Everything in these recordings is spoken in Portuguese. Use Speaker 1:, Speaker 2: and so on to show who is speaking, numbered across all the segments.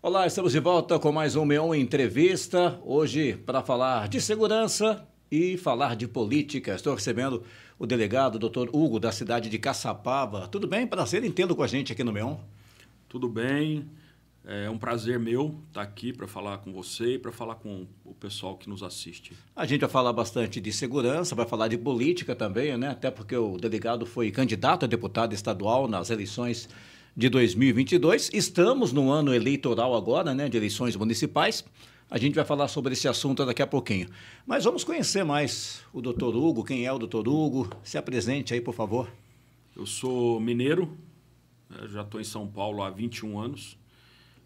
Speaker 1: Olá, estamos de volta com mais um Meon Entrevista. Hoje, para falar de segurança e falar de política. Estou recebendo o delegado, doutor Hugo, da
Speaker 2: cidade de Caçapava. Tudo bem? Prazer entendo com a gente aqui no Meon. Tudo bem. É um prazer meu estar aqui para falar com você e para falar com o pessoal que nos
Speaker 1: assiste. A gente vai falar bastante de segurança, vai falar de política também, né? Até porque o delegado foi candidato a deputado estadual nas eleições de 2022. Estamos no ano eleitoral agora, né, de eleições municipais. A gente vai falar sobre esse assunto daqui a pouquinho. Mas vamos conhecer mais o Dr. Hugo, quem é o Dr. Hugo? Se apresente aí, por favor.
Speaker 2: Eu sou mineiro, né, já estou em São Paulo há 21 anos.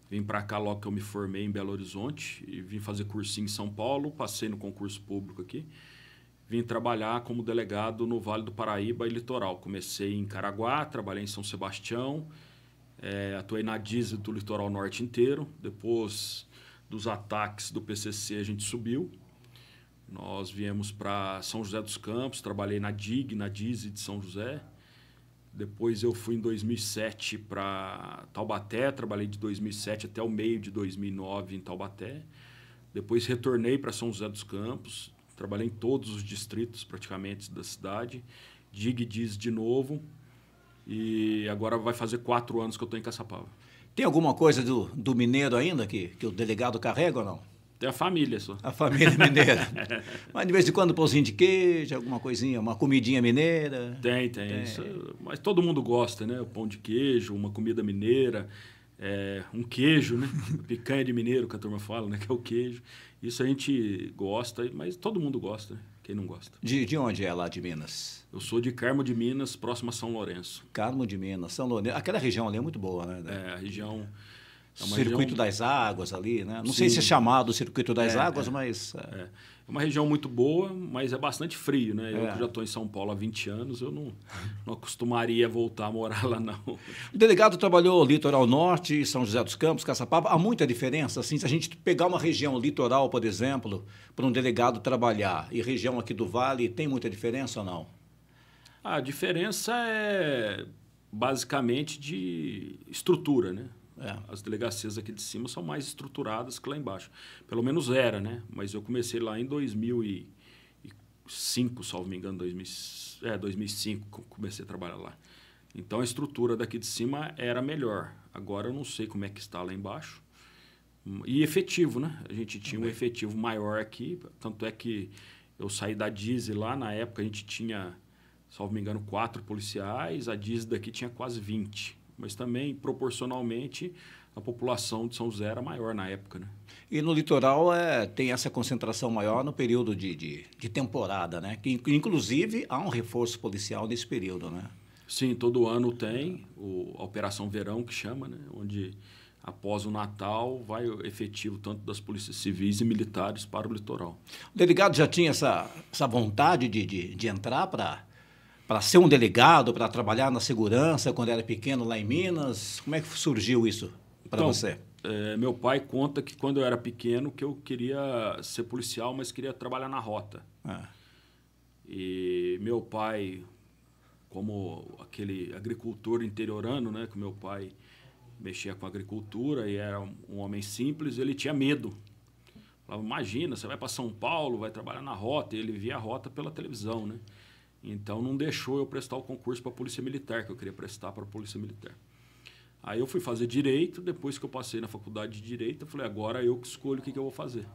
Speaker 2: Vim para cá logo que eu me formei em Belo Horizonte e vim fazer cursinho em São Paulo, passei no concurso público aqui. Vim trabalhar como delegado no Vale do Paraíba e Litoral. Comecei em Caraguá, trabalhei em São Sebastião, é, atuei na diesel do litoral norte inteiro. Depois dos ataques do PCC, a gente subiu. Nós viemos para São José dos Campos, trabalhei na DIG, na DISE de São José. Depois eu fui em 2007 para Taubaté, trabalhei de 2007 até o meio de 2009 em Taubaté. Depois retornei para São José dos Campos, trabalhei em todos os distritos praticamente da cidade. DIG diz de novo, e agora vai fazer quatro anos que eu estou em Caçapava. Tem alguma coisa
Speaker 1: do, do mineiro ainda que, que o delegado carrega ou não?
Speaker 2: Tem a família só. A família mineira. mas de vez em quando pãozinho de queijo, alguma coisinha, uma comidinha mineira. Tem, tem. tem. Isso, mas todo mundo gosta, né? O pão de queijo, uma comida mineira, é, um queijo, né? Picanha de mineiro, que a turma fala, né? Que é o queijo. Isso a gente gosta, mas todo mundo gosta. Né? Quem não gosta? De, de onde é lá de Minas? Eu sou de Carmo de Minas, próximo a São Lourenço. Carmo de Minas, São Lourenço. Aquela região ali é muito boa, né? É, a região. É. É circuito região... das Águas ali, né? Não Sim. sei se é chamado Circuito das é, Águas, é. mas... É. É. é. uma região muito boa, mas é bastante frio, né? Eu é. já estou em São Paulo há 20 anos, eu não, não acostumaria voltar a morar lá, não. O delegado trabalhou litoral norte, São José dos
Speaker 1: Campos, Caçapava. Há muita diferença, assim, se a gente pegar uma região litoral, por exemplo, para um delegado trabalhar, e região aqui do Vale, tem muita diferença ou não?
Speaker 2: A diferença é basicamente de estrutura, né? É. As delegacias aqui de cima são mais estruturadas que lá embaixo. Pelo menos era, né? Mas eu comecei lá em 2005, salvo me engano, 2000, é, 2005 comecei a trabalhar lá. Então a estrutura daqui de cima era melhor. Agora eu não sei como é que está lá embaixo. Hum, e efetivo, né? A gente tinha Também. um efetivo maior aqui, tanto é que eu saí da Dize lá, na época a gente tinha, salvo me engano, quatro policiais, a Dize daqui tinha quase 20 mas também proporcionalmente a população de São José era maior na época. Né? E no litoral é, tem essa concentração maior no
Speaker 1: período de, de, de temporada, né? Que, inclusive há um reforço policial nesse período, né?
Speaker 2: Sim, todo ano tem o, a Operação Verão, que chama, né? onde após o Natal vai o efetivo tanto das polícias civis e militares para o litoral. O
Speaker 1: delegado já tinha essa, essa vontade de, de, de entrar para para ser um delegado, para trabalhar na segurança quando era pequeno lá em Minas? Como é que surgiu isso para então, você?
Speaker 2: É, meu pai conta que quando eu era pequeno que eu queria ser policial, mas queria trabalhar na rota. Ah. E meu pai, como aquele agricultor interiorano, né, que meu pai mexia com agricultura e era um homem simples, ele tinha medo. Falava, imagina, você vai para São Paulo, vai trabalhar na rota. E ele via a rota pela televisão, né? Então não deixou eu prestar o concurso para a Polícia Militar, que eu queria prestar para a Polícia Militar. Aí eu fui fazer direito, depois que eu passei na faculdade de direito, eu falei, agora eu que escolho o que, que eu vou fazer.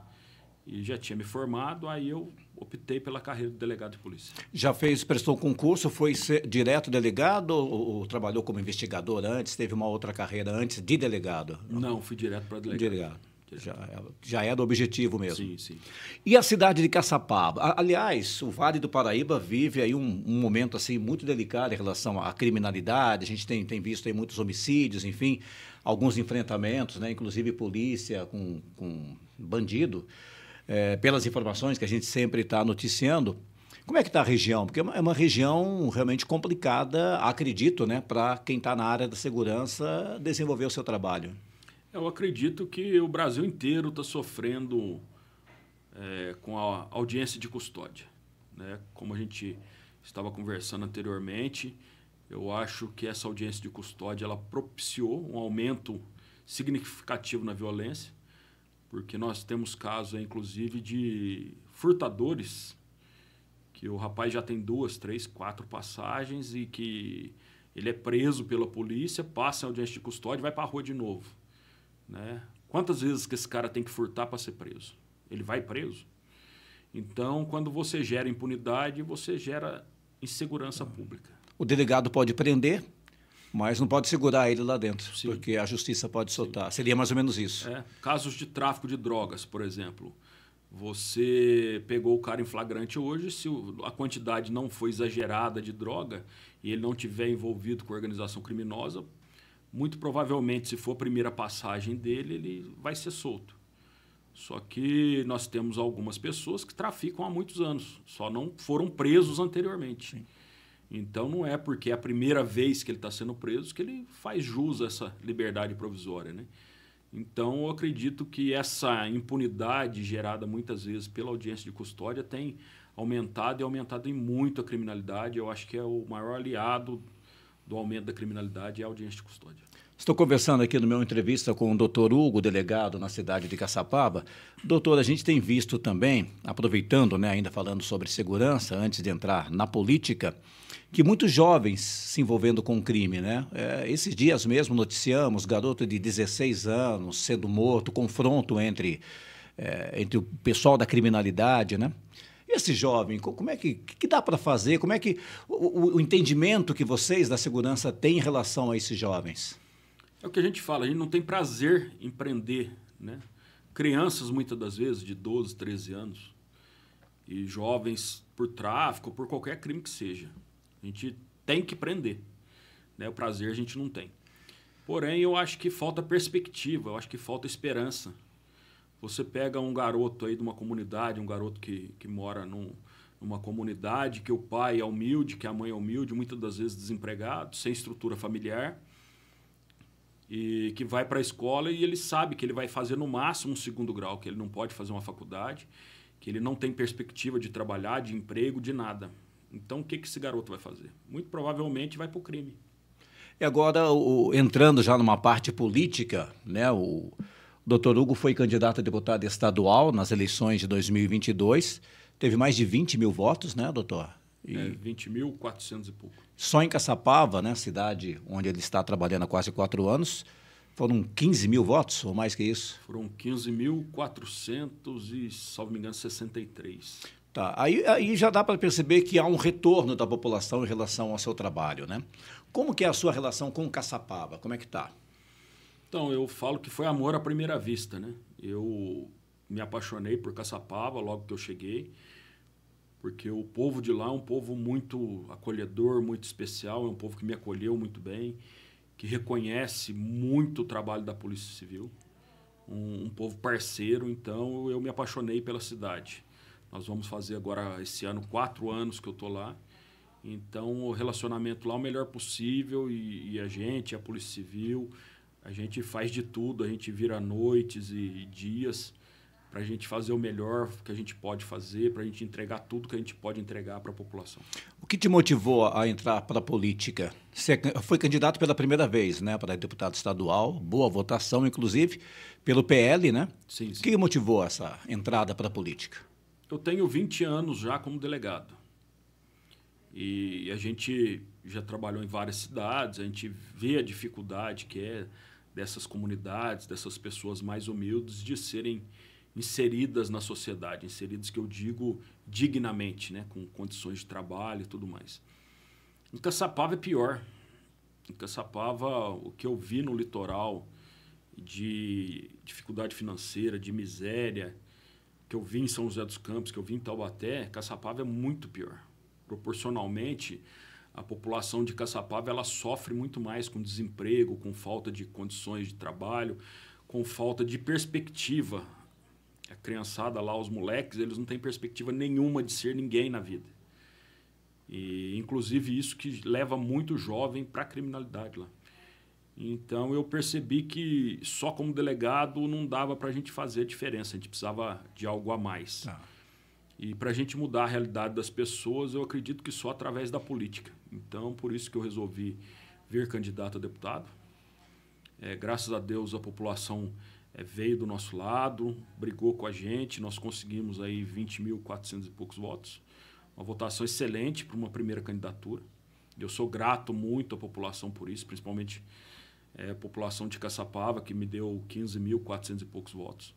Speaker 2: E já tinha me formado, aí eu optei pela carreira de delegado de polícia.
Speaker 1: Já fez, prestou concurso, foi direto delegado ou, ou, trabalhou como investigador antes? Teve uma outra carreira antes de delegado? Não,
Speaker 2: fui direto para delegado. delegado. Já, é,
Speaker 1: já é do objetivo mesmo. Sim, sim. E a cidade de Caçapava? Aliás, o Vale do Paraíba vive aí um, um, momento assim muito delicado em relação à criminalidade. A gente tem, tem visto aí muitos homicídios, enfim, alguns enfrentamentos, né? inclusive polícia com, com bandido. É, pelas informações que a gente sempre está noticiando, como é que está a região? Porque é uma, é uma, região realmente complicada, acredito, né, para quem está na área da segurança desenvolver o seu trabalho.
Speaker 2: Eu acredito que o Brasil inteiro está sofrendo é, com a audiência de custódia. Né? Como a gente estava conversando anteriormente, eu acho que essa audiência de custódia ela propiciou um aumento significativo na violência, porque nós temos casos, inclusive, de furtadores que o rapaz já tem duas, três, quatro passagens e que ele é preso pela polícia, passa em audiência de custódia e vai para a rua de novo. Né? Quantas vezes que esse cara tem que furtar para ser preso? Ele vai preso? Então, quando você gera impunidade, você gera insegurança uhum. pública.
Speaker 1: O delegado pode prender, mas não pode segurar ele lá dentro, Sim. porque a justiça pode soltar. Sim. Seria mais ou menos isso.
Speaker 2: É. Casos de tráfico de drogas, por exemplo. Você pegou o cara em flagrante hoje, se a quantidade não foi exagerada de droga e ele não tiver envolvido com organização criminosa, muito provavelmente, se for a primeira passagem dele, ele vai ser solto. Só que nós temos algumas pessoas que traficam há muitos anos, só não foram presos anteriormente. Sim. Então não é porque é a primeira vez que ele está sendo preso que ele faz jus a essa liberdade provisória. Né? Então eu acredito que essa impunidade gerada muitas vezes pela audiência de custódia tem aumentado e aumentado em muito a criminalidade. Eu acho que é o maior aliado do aumento da criminalidade e audiência de custódia.
Speaker 1: Estou conversando aqui no meu entrevista com o doutor Hugo, delegado na cidade de Caçapava. Doutor, a gente tem visto também, aproveitando, né, ainda falando sobre segurança, antes de entrar na política, que muitos jovens se envolvendo com crime, né? É, esses dias mesmo noticiamos garoto de 16 anos sendo morto, confronto entre, é, entre o pessoal da criminalidade, né? Esse jovem, como é que, que dá para fazer? Como é que o, o, entendimento que vocês da segurança têm em relação a esses jovens?
Speaker 2: É o que a gente fala, a gente não tem prazer em prender, né? Crianças, muitas das vezes, de 12, 13 anos, e jovens por tráfico, por qualquer crime que seja. A gente tem que prender. Né? O prazer a gente não tem. Porém, eu acho que falta perspectiva, eu acho que falta esperança você pega um garoto aí de uma comunidade, um garoto que, que mora num, numa comunidade que o pai é humilde, que a mãe é humilde, muitas das vezes desempregado, sem estrutura familiar, e que vai para a escola e ele sabe que ele vai fazer no máximo um segundo grau, que ele não pode fazer uma faculdade, que ele não tem perspectiva de trabalhar, de emprego, de nada. Então, o que, que esse garoto vai fazer? Muito provavelmente vai para o crime.
Speaker 1: E agora, o, entrando já numa parte política, né? O, Dr. Hugo foi candidato a deputado estadual nas eleições de 2022. Teve mais de 20 mil votos, né, doutor?
Speaker 2: E... É, 20.400 e pouco.
Speaker 1: Só em Caçapava, né, cidade onde ele está trabalhando há quase quatro anos, foram 15 mil votos ou mais que isso?
Speaker 2: Foram 15.400 e, salvo me engano, 63.
Speaker 1: Tá. Aí, aí já dá para perceber que há um retorno da população em relação ao seu trabalho,
Speaker 2: né? Como que é a sua relação com Caçapava? Como é que está? Então, eu falo que foi amor à primeira vista, né? Eu me apaixonei por Caçapava logo que eu cheguei, porque o povo de lá é um povo muito acolhedor, muito especial, é um povo que me acolheu muito bem, que reconhece muito o trabalho da Polícia Civil, um, um povo parceiro, então eu me apaixonei pela cidade. Nós vamos fazer agora, esse ano, quatro anos que eu estou lá. Então, o relacionamento lá é o melhor possível e, e a gente, a Polícia Civil, a gente faz de tudo, a gente vira noites e dias para a gente fazer o melhor que a gente pode fazer, para a gente entregar tudo que a gente pode entregar para a população.
Speaker 1: O que te motivou a entrar para a política? Você é foi candidato pela primeira vez né, para deputado estadual, boa votação, inclusive, pelo PL, né? Sim, sim. O que motivou essa entrada para a política?
Speaker 2: Eu tenho 20 anos já como delegado. E a gente já trabalhou em várias cidades, a gente vê a dificuldade que é dessas comunidades, dessas pessoas mais humildes de serem inseridas na sociedade, inseridas que eu digo dignamente, né, com condições de trabalho e tudo mais. Em Caçapava é pior. Em Caçapava, o que eu vi no litoral de dificuldade financeira, de miséria, que eu vi em São José dos Campos, que eu vi em Taubaté, Caçapava é muito pior. Proporcionalmente, a população de Caçapava ela sofre muito mais com desemprego, com falta de condições de trabalho, com falta de perspectiva. A criançada lá, os moleques, eles não têm perspectiva nenhuma de ser ninguém na vida. E inclusive isso que leva muito jovem para a criminalidade lá. Então eu percebi que só como delegado não dava para a gente fazer a diferença, a gente precisava de algo a mais. Ah. E para a gente mudar a realidade das pessoas, eu acredito que só através da política. Então, por isso que eu resolvi vir candidato a deputado. É, graças a Deus, a população é, veio do nosso lado, brigou com a gente, nós conseguimos aí 20.400 e poucos votos. Uma votação excelente para uma primeira candidatura. Eu sou grato muito à população por isso, principalmente é, a população de Caçapava, que me deu 15.400 e poucos votos.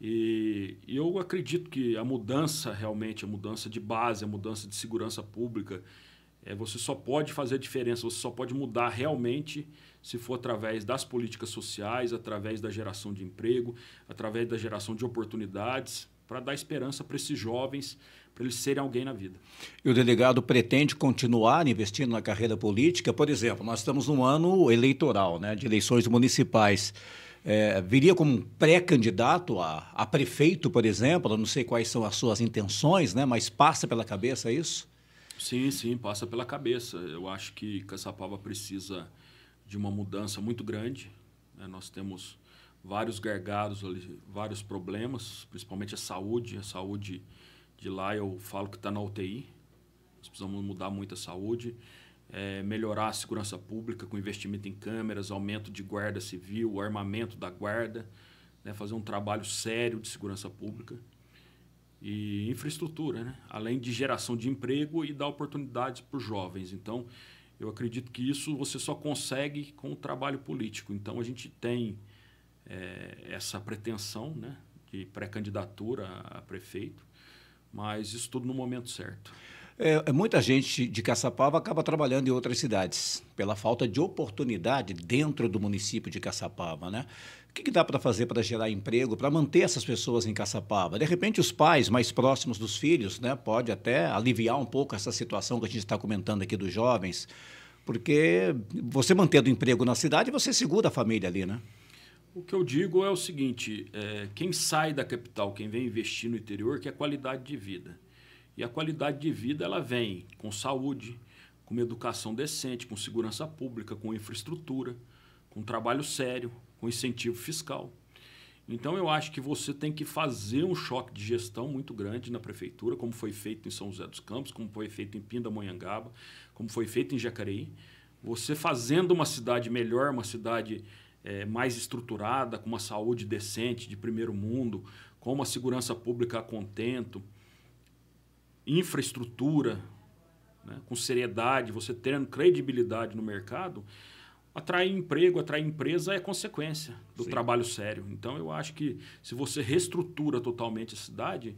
Speaker 2: E eu acredito que a mudança realmente, a mudança de base, a mudança de segurança pública, é, você só pode fazer diferença, você só pode mudar realmente se for através das políticas sociais, através da geração de emprego, através da geração de oportunidades, para dar esperança para esses jovens, para eles serem alguém na vida.
Speaker 1: E o delegado pretende continuar investindo na carreira política? Por exemplo, nós estamos num ano eleitoral, né, de eleições municipais é, viria como um pré-candidato a, a, prefeito, por exemplo? Eu não sei quais são as suas intenções, né? mas passa pela cabeça é isso?
Speaker 2: Sim, sim, passa pela cabeça. Eu acho que Caçapava precisa de uma mudança muito grande. Né? Nós temos vários gargados, ali, vários problemas, principalmente a saúde. A saúde de lá eu falo que está na UTI. Nós precisamos mudar muito a saúde é, melhorar a segurança pública com investimento em câmeras, aumento de guarda civil, armamento da guarda, né, fazer um trabalho sério de segurança pública e infraestrutura, né? além de geração de emprego e dar oportunidades para os jovens. Então, eu acredito que isso você só consegue com o trabalho político. Então, a gente tem é, essa pretensão né, de pré-candidatura a prefeito, mas isso tudo no momento certo.
Speaker 1: É, é, muita gente de Caçapava acaba trabalhando em outras cidades, pela falta de oportunidade dentro do município de Caçapava, né? O que, que dá para fazer para gerar emprego, para manter essas pessoas em Caçapava? De repente, os pais mais próximos dos filhos, né, pode até aliviar um pouco essa situação que a gente está comentando aqui dos jovens, porque você mantendo emprego na cidade, você segura a família ali, né?
Speaker 2: O que eu digo é o seguinte: é, quem sai da capital, quem vem investir no interior, quer é qualidade de vida. E a qualidade de vida ela vem com saúde, com educação decente, com segurança pública, com infraestrutura, com trabalho sério, com incentivo fiscal. Então eu acho que você tem que fazer um choque de gestão muito grande na prefeitura, como foi feito em São José dos Campos, como foi feito em Pindamonhangaba, como foi feito em Jacareí. Você fazendo uma cidade melhor, uma cidade é, mais estruturada, com uma saúde decente de primeiro mundo, com uma segurança pública a contento, infraestrutura, né, com seriedade, você tendo credibilidade no mercado, atrair emprego, atrair empresa é consequência do Sim. trabalho sério. Então eu acho que se você reestrutura totalmente a cidade,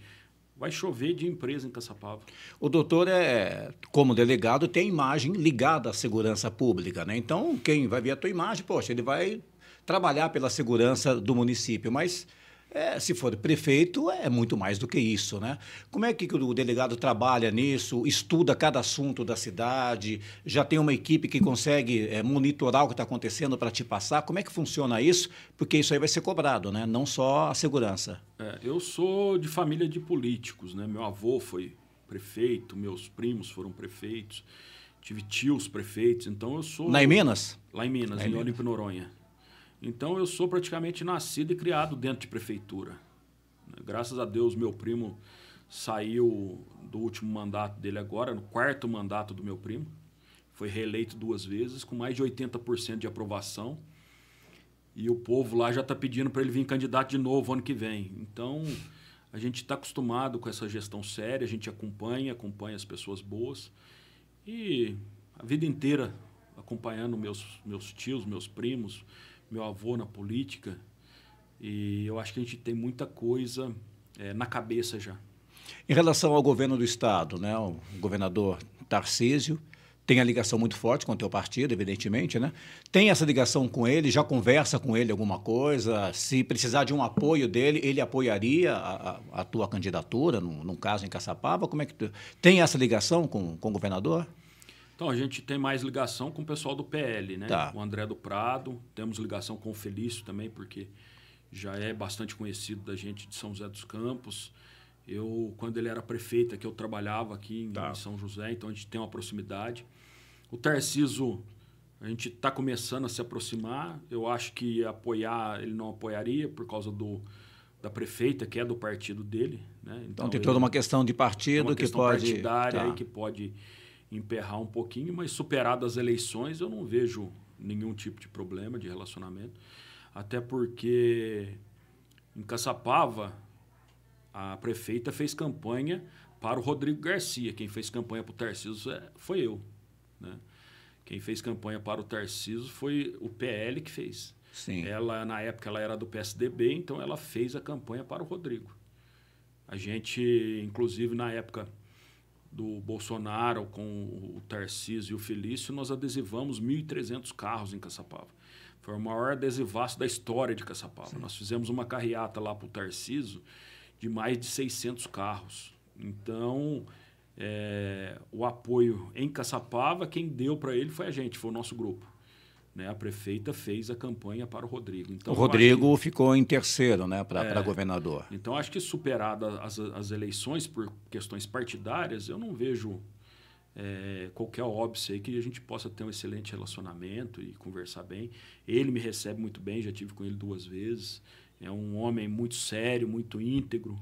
Speaker 2: vai chover de empresa em Caçapava. O doutor é, como delegado, tem imagem ligada à
Speaker 1: segurança pública, né? Então quem vai ver a tua imagem, poxa, ele vai trabalhar pela segurança do município, mas é, se for prefeito, é muito mais do que isso, né? Como é que o delegado trabalha nisso, estuda cada assunto da cidade, já tem uma equipe que consegue é, monitorar o que está acontecendo para te passar? Como é que funciona isso? Porque isso aí vai ser cobrado, né? Não só a segurança.
Speaker 2: É, eu sou de família de políticos, né? Meu avô foi prefeito, meus primos foram prefeitos, tive tios prefeitos, então eu sou... Lá em Minas? Lá em Minas, lá em, em Olímpio, Noronha. Então eu sou praticamente nascido e criado dentro de prefeitura. Graças a Deus, meu primo saiu do último mandato dele agora, no quarto mandato do meu primo. Foi reeleito duas vezes, com mais de 80% de aprovação. E o povo lá já está pedindo para ele vir candidato de novo ano que vem. Então, a gente está acostumado com essa gestão séria, a gente acompanha, acompanha as pessoas boas. E a vida inteira acompanhando meus, meus tios, meus primos, meu avô na política. E eu acho que a gente tem muita coisa é, na cabeça já. Em
Speaker 1: relação ao governo do Estado, né, o governador Tarcísio tem a ligação muito forte com o teu partido, evidentemente, né? Tem essa ligação com ele, já conversa com ele alguma coisa? Se precisar de um apoio dele, ele apoiaria a, a, a tua candidatura, num, caso em Caçapava? Como é que tu... Tem essa ligação com, com o governador?
Speaker 2: Então, a gente tem mais ligação com o pessoal do PL, né? Tá. O André do Prado, temos ligação com o Felício também, porque já é bastante conhecido da gente de São José dos Campos. Eu, quando ele era prefeito aqui, é eu trabalhava aqui em, tá. São José, então a gente tem uma proximidade. O Tarciso, a gente está começando a se aproximar. Eu acho que apoiar, ele não apoiaria por causa do, da prefeita, que é do partido dele. Né? Então, então tem toda uma questão de partido que pode... partidária tá. aí que pode emperrar um pouquinho, mas superadas as eleições, eu não vejo nenhum tipo de problema de relacionamento. Até porque em Caçapava, a prefeita fez campanha para o Rodrigo Garcia. Quem fez campanha para o Tarcísio é, foi eu. Né? Quem fez campanha para o Tarcísio foi o PL que fez. Sim. Ela, na época, ela era do PSDB, então ela fez a campanha para o Rodrigo. A gente, inclusive, na época, do Bolsonaro com o Tarcísio e o Felício, nós adesivamos 1.300 carros em Caçapava. Foi o maior adesivaço da história de Caçapava. Sim. Nós fizemos uma carreata lá para o Tarcísio de mais de 600 carros. Então, é, o apoio em Caçapava, quem deu para ele foi a gente, foi o nosso grupo né, a prefeita fez a campanha para o Rodrigo. Então, o Rodrigo
Speaker 1: ficou em terceiro né, para é, governador.
Speaker 2: Então, acho que superadas as, as eleições por questões partidárias, eu não vejo é, qualquer óbvio aí que a gente possa ter um excelente relacionamento e conversar bem. Ele me recebe muito bem, já tive com ele duas vezes. É um homem muito sério, muito íntegro,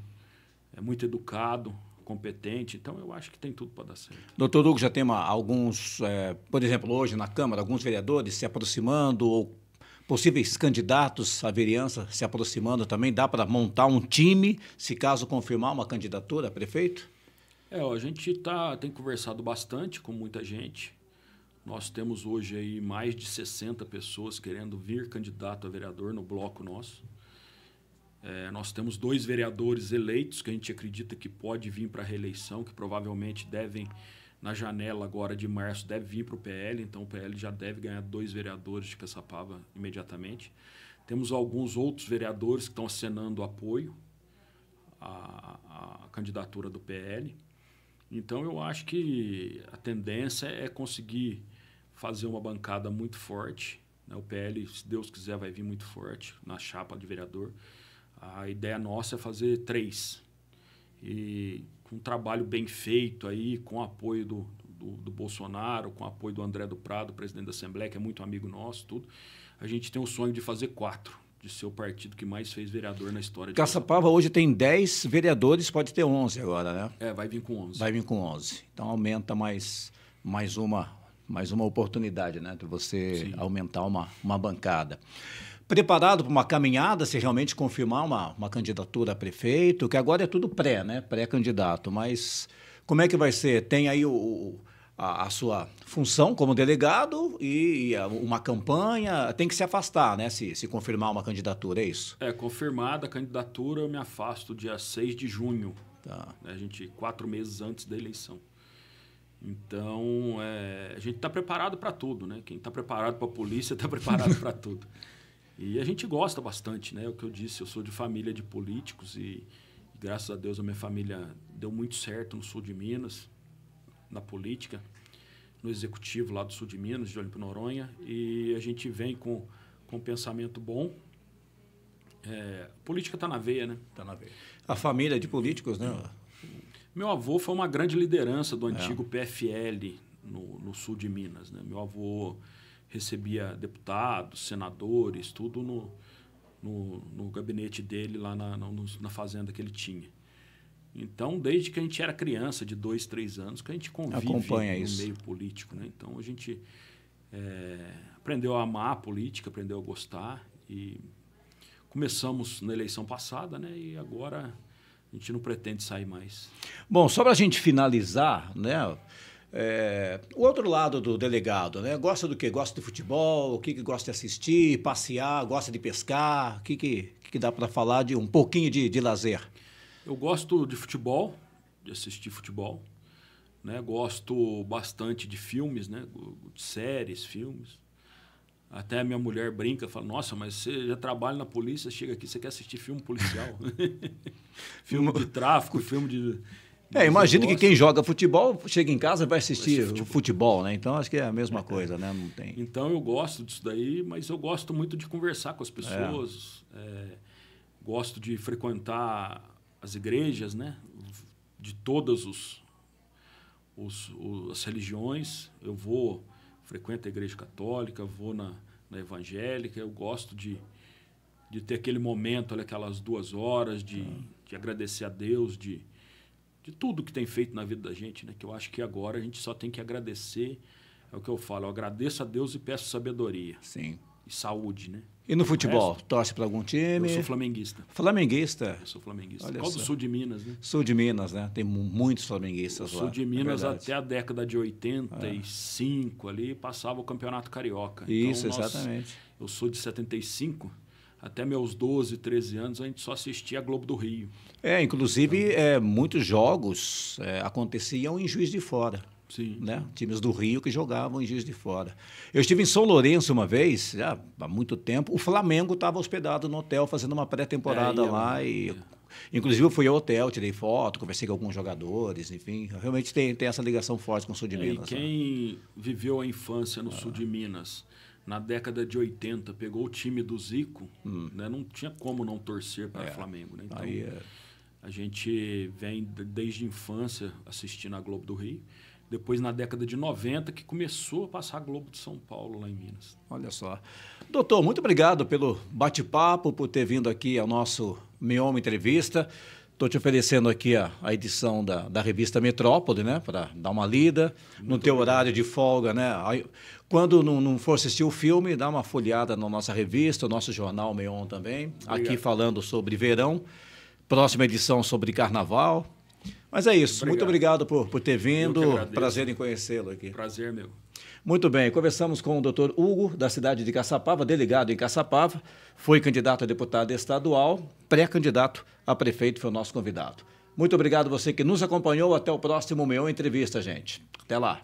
Speaker 2: é muito educado competente. Então, eu acho que tem tudo para dar certo.
Speaker 1: Doutor Hugo, já tem uma, alguns, é, por exemplo, hoje na Câmara, alguns vereadores se aproximando ou possíveis candidatos à vereança se aproximando também? Dá para montar um time, se caso confirmar uma candidatura a prefeito?
Speaker 2: É, ó, a gente tá, tem conversado bastante com muita gente. Nós temos hoje aí mais de 60 pessoas querendo vir candidato a vereador no bloco nosso. É, nós temos dois vereadores eleitos que a gente acredita que pode vir para a reeleição, que provavelmente devem, na janela agora de março, deve vir para o PL, então o PL já deve ganhar dois vereadores de Caçapava imediatamente. Temos alguns outros vereadores que estão acenando apoio à, à candidatura do PL. Então eu acho que a tendência é conseguir fazer uma bancada muito forte. Né? O PL, se Deus quiser, vai vir muito forte na chapa de vereador. A ideia nossa é fazer três. E com um trabalho bem feito aí, com apoio do, do, do, Bolsonaro, com apoio do André do Prado, presidente da Assembleia, que é muito amigo nosso, tudo, a gente tem o sonho de fazer quatro. De ser o partido que mais fez vereador na história. De
Speaker 1: Caçapava hoje tem 10 vereadores, pode ter 11 agora, né? É, vai vir com 11. Vai vir com 11. Então aumenta mais, mais, uma, mais uma oportunidade, né? De você Sim. aumentar uma, uma bancada preparado para uma caminhada, se realmente confirmar uma, uma candidatura a prefeito, que agora é tudo pré, né? Pré-candidato. Mas como é que vai ser? Tem aí o, a, a sua função como delegado e, e a, uma campanha. Tem que se afastar, né? Se, se confirmar uma candidatura, é
Speaker 2: isso? É, confirmada a candidatura, eu me afasto dia 6 de junho. Tá. Né, a gente, quatro meses antes da eleição. Então, é, a gente está preparado para tudo, né? Quem está preparado para a polícia está preparado para tudo. E a gente gosta bastante, né? É o que eu disse, eu sou de família de políticos e, e graças a Deus a minha família deu muito certo no sul de Minas, na política, no executivo lá do sul de Minas, de Olímpia Noronha, e a gente vem com, com um pensamento bom. É, política está na veia, né? Está na veia. A família de políticos, né? Meu avô foi uma grande liderança do é. antigo é. PFL no, no sul de Minas, né? Meu avô recebia deputados, senadores, tudo no, no, no gabinete dele lá na, na, na, fazenda que ele tinha. Então, desde que a gente era criança, de dois, três anos, que a gente convive Acompanha no isso. meio político. Né? Então, a gente é, aprendeu a amar a política, aprendeu a gostar. E começamos na eleição passada né? e agora a gente não pretende sair mais.
Speaker 1: Bom, só para a gente finalizar, né? É, o outro lado do delegado, né? Gosta do que? Gosta de futebol, o que, que gosta de assistir, passear, gosta de pescar, o que, que,
Speaker 2: que dá para falar de um pouquinho de, de lazer? Eu gosto de futebol, de assistir futebol, né? Gosto bastante de filmes, né? De séries, filmes. Até a minha mulher brinca, fala: Nossa, mas você já trabalha na polícia, chega aqui, você quer assistir filme policial? filme de tráfico, filme de. É, imagino que quem
Speaker 1: joga futebol chega em casa e vai assistir Esse futebol. futebol, né? Então acho que é a mesma é. coisa, né? Não tem.
Speaker 2: Então eu gosto disso daí, mas eu gosto muito de conversar com as pessoas, é. É, gosto de frequentar as igrejas, né? De todas os, os, os, as religiões. Eu vou, frequento a igreja católica, vou na, na evangélica, eu gosto de, de ter aquele momento, aquelas duas horas de, é. de agradecer a Deus, de de tudo que tem feito na vida da gente, né? Que eu acho que agora a gente só tem que agradecer. É o que eu falo, eu agradeço a Deus e peço sabedoria. Sim. E saúde, né? E no futebol,
Speaker 1: torce para algum time? Eu sou flamenguista. Flamenguista? Eu sou flamenguista. Olha Qual só. do sul de Minas, né? Sul de Minas, né? Tem muitos flamenguistas sul lá. Sul de é Minas, até
Speaker 2: a década de 85 é. ali, passava o Campeonato Carioca. Isso, então, nós, exatamente. eu sou de 75, até meus 12, 13 anos, a gente só assistia a Globo do Rio.
Speaker 1: É, inclusive, então, é, muitos jogos é, aconteciam em Juiz de Fora. Sim. Né? Times do Rio que jogavam em Juiz de Fora. Eu estive em São Lourenço uma vez, já há muito tempo. O Flamengo estava hospedado no hotel fazendo uma pré-temporada é, lá e é. Inclusive, eu fui ao hotel, tirei foto, conversei com alguns jogadores, enfim. Realmente tem, tem essa ligação forte com o sul de é, Minas. E né?
Speaker 2: quem né? viveu a infância no ah. sul de Minas na década de 80 pegou o time do Zico, hum. né? não tinha como não torcer para o é. Flamengo. Né? Então, Aí é... a gente vem desde a infância assistindo a Globo do Rio. Depois, na década de 90, que começou a passar a Globo de São Paulo lá em Minas. Olha só. Doutor, muito obrigado pelo bate-papo, por ter
Speaker 1: vindo aqui ao nosso Mioma Entrevista. Estou te oferecendo aqui a, a edição da, da, revista Metrópole, né? Para dar uma lida Muito no teu horário de folga, né? Aí, quando não, não, for assistir o filme, dá uma folhada na nossa revista, o nosso jornal Meon também, Obrigado. aqui falando sobre verão. Próxima edição sobre carnaval. Mas é isso. Obrigado. Muito obrigado por, por ter vindo. Prazer em conhecê-lo aqui. Prazer meu. Muito bem, conversamos com o doutor Hugo, da cidade de Caçapava, delegado em Caçapava, foi candidato a deputado estadual, pré-candidato a prefeito, foi o nosso convidado. Muito obrigado você que nos acompanhou. Até o próximo Meão Entrevista, gente. Até lá.